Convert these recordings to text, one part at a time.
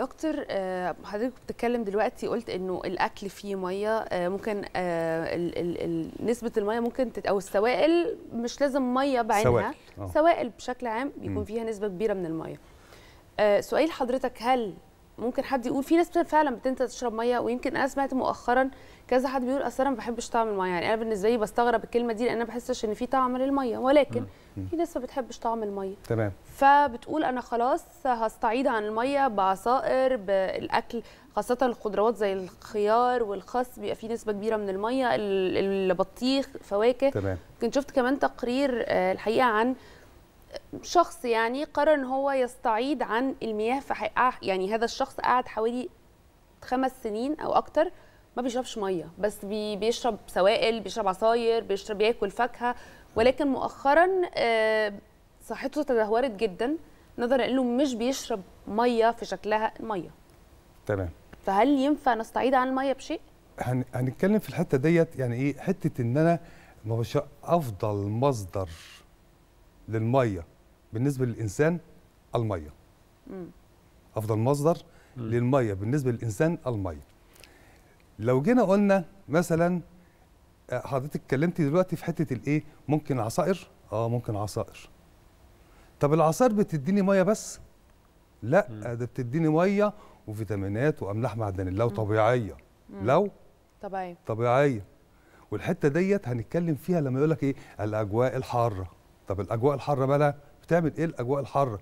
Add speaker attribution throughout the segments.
Speaker 1: دكتور آه، حضرتك بتتكلم دلوقتي قلت انه الاكل فيه ميه آه، ممكن آه، نسبه الميه ممكن او السوائل مش لازم ميه بعينها سوائل, سوائل بشكل عام بيكون فيها نسبه كبيره من الميه سؤال حضرتك هل ممكن حد يقول في ناس فعلا بتنسى تشرب ميه ويمكن انا سمعت مؤخرا كذا حد بيقول اصل انا ما بحبش طعم الميه يعني انا بالنسبه لي بستغرب الكلمه دي لان انا ما بحسش ان في طعم للميه ولكن في ناس ما بتحبش طعم الميه تمام فبتقول انا خلاص هستعيد عن الميه بعصائر بالاكل خاصه الخضروات زي الخيار والخس بيبقى فيه نسبه كبيره من الميه البطيخ فواكه تمام كنت شفت كمان تقرير آه، الحقيقه عن شخص يعني قرر ان هو يستعيد عن المياه في يعني هذا الشخص قعد حوالي خمس سنين او اكتر ما بيشربش ميه بس بي بيشرب سوائل بيشرب عصاير بيشرب ياكل فاكهه ولكن مؤخرا آه، صحته تدهورت جدا نظرا انه مش بيشرب ميه في شكلها ميه تمام فهل ينفع نستعيد عن الميه بشيء
Speaker 2: هنتكلم في الحته ديت يعني ايه حته ان انا ما افضل مصدر للميه بالنسبه للانسان الميه م. افضل مصدر للميه بالنسبه للانسان الميه لو جينا قلنا مثلا آه، حضرتك اتكلمتي دلوقتي في حته الايه ممكن عصائر اه ممكن عصائر طب العصائر بتديني ميه بس لا آه، ده بتديني ميه وفيتامينات واملاح معدنيه لو طبيعيه لو طبيعيه طبيعيه والحته ديت هنتكلم فيها لما يقول لك ايه الاجواء الحاره طب الاجواء الحاره بقى بتعمل ايه الاجواء الحاره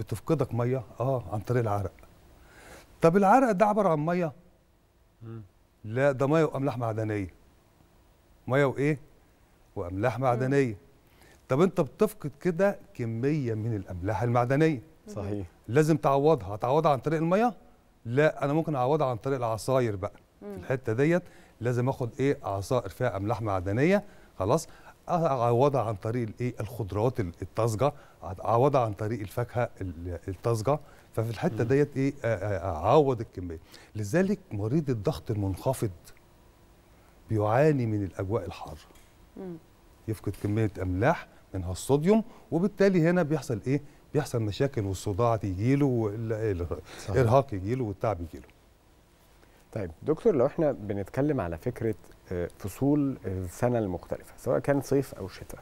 Speaker 2: بتفقدك ميه اه عن طريق العرق طب العرق ده عباره عن ميه لا ده ميه واملاح معدنيه ميه وايه واملاح معدنيه طب انت بتفقد كده كميه من الاملاح المعدنيه صحيح لازم تعوضها هتعوضها عن طريق الميه لا انا ممكن اعوضها عن طريق العصاير بقى في الحته ديت لازم اخد ايه عصائر فيها املاح معدنيه خلاص اعوضها عن طريق الايه الخضروات الطازجه اعوضها عن طريق الفاكهه الطازجه ففي الحته ديت ايه اعوض الكميه لذلك مريض الضغط المنخفض بيعاني من الاجواء الحاره يفقد كميه املاح منها الصوديوم وبالتالي هنا بيحصل ايه بيحصل مشاكل والصداع ارهاق والارهاق يجيله والتعب يجيله
Speaker 1: طيب دكتور لو احنا بنتكلم على فكره آه، فصول السنه المختلفه سواء كان صيف او شتاء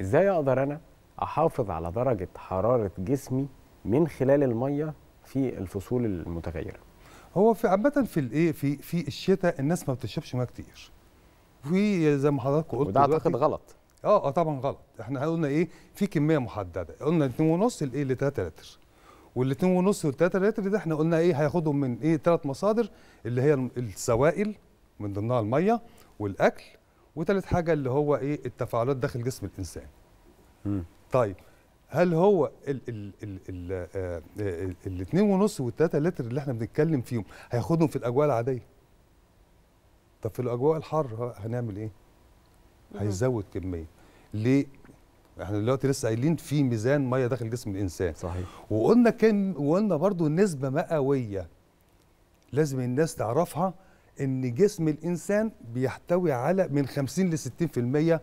Speaker 1: ازاي اقدر انا احافظ على درجه حراره جسمي من خلال الميه في الفصول المتغيره
Speaker 2: هو في عامه في الايه في في الشتاء الناس ما بتشربش ميه كتير في زي ما حضرتك قلت وده اعتقد غلط اه اه طبعا غلط احنا قلنا ايه في كميه محدده قلنا 2.5 لايه ل 3 لتر وال 25 وال3 لتر ده احنا قلنا ايه هياخدهم من ايه ثلاث مصادر اللي هي السوائل من ضمنها الميه والاكل وثالث حاجه اللي هو ايه التفاعلات داخل جسم الانسان. م. طيب هل هو ال2.5 وال3 لتر اللي احنا بنتكلم فيهم هياخدهم في الاجواء العاديه طب في الاجواء الحاره هنعمل ايه هيزود كميه ليه احنا دلوقتي لسه قايلين في ميزان ميه داخل جسم الانسان صحيح وقلنا كان وقلنا برضو نسبه مئويه لازم الناس تعرفها ان جسم الانسان بيحتوي على من 50 ل 60% ميه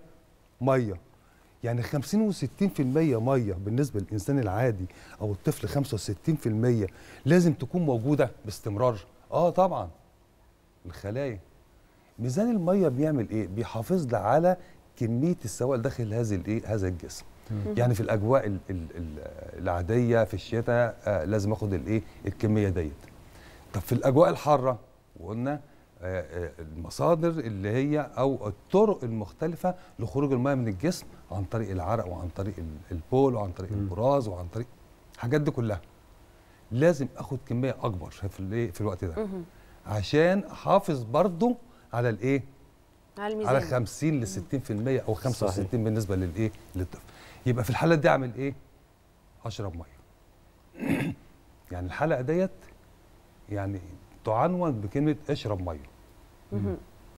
Speaker 2: يعني 50 و60% ميه بالنسبه للانسان العادي او الطفل 65% لازم تكون موجوده باستمرار اه طبعا الخلايا ميزان الميه بيعمل ايه بيحافظ على كميه السوائل داخل هذه الايه هذا الجسم يعني في الاجواء الـ الـ الـ العاديه في الشتاء آه لازم اخد الايه الكميه ديت طب في الاجواء الحاره وقلنا آه, آه، المصادر اللي هي او الطرق المختلفه لخروج الماء من الجسم عن طريق العرق وعن طريق البول وعن طريق البراز وعن طريق الحاجات دي كلها لازم اخد كميه اكبر في الايه في الوقت ده عشان احافظ برضه على الايه على على 50 ل 60% او 65 بالنسبه للايه للطفل يبقى في الحاله دي اعمل ايه اشرب ميه يعني الحلقه ديت يعني تعنون بكلمه اشرب ميه